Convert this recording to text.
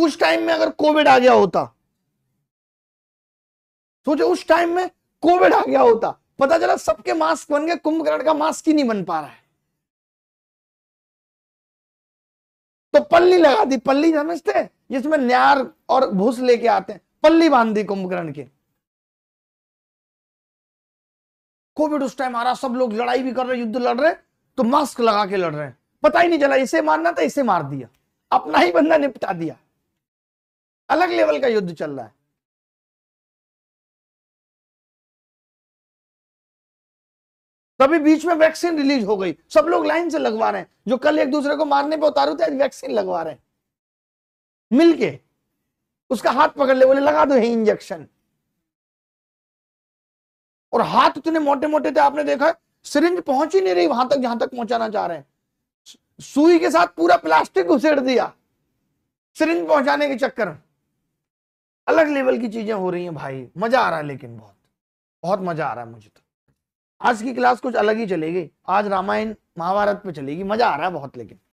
उस टाइम में अगर कोविड आ गया होता सोचो उस टाइम में कोविड आ गया होता पता चला सबके मास्क बन गए कुंभकर्ण का मास्क ही नहीं बन पा रहा है तो पल्ली लगा दी पल्ली समझते जिसमें न्यार और भूस लेके आते हैं पल्ली बांध दी कुंभकर्ण के कोविड उस टाइम आ रहा सब लोग लड़ाई भी कर रहे युद्ध लड़ रहे तो मास्क लगा के लड़ रहे हैं पता ही नहीं चला इसे मारना था इसे मार दिया अपना ही बंदा निपटा दिया अलग लेवल का युद्ध चल रहा है तभी बीच में वैक्सीन रिलीज हो गई सब लोग लाइन से लगवा रहे हैं जो कल एक दूसरे को मारने पे उतारू थे वैक्सीन लगवा रहे मिलके उसका हाथ पकड़ ले बोले लगा दो इंजेक्शन और हाथ इतने मोटे मोटे थे आपने देखा सिरिंज पहुंच ही नहीं रही वहां तक जहां तक पहुंचाना चाह रहे हैं सुई के साथ पूरा प्लास्टिक उसेड़ दिया सिरिंज पहुंचाने के चक्कर में अलग लेवल की चीज़ें हो रही हैं भाई मज़ा आ रहा है लेकिन बहुत बहुत मज़ा आ रहा है मुझे तो आज की क्लास कुछ अलग ही चलेगी आज रामायण महाभारत पे चलेगी मज़ा आ रहा है बहुत लेकिन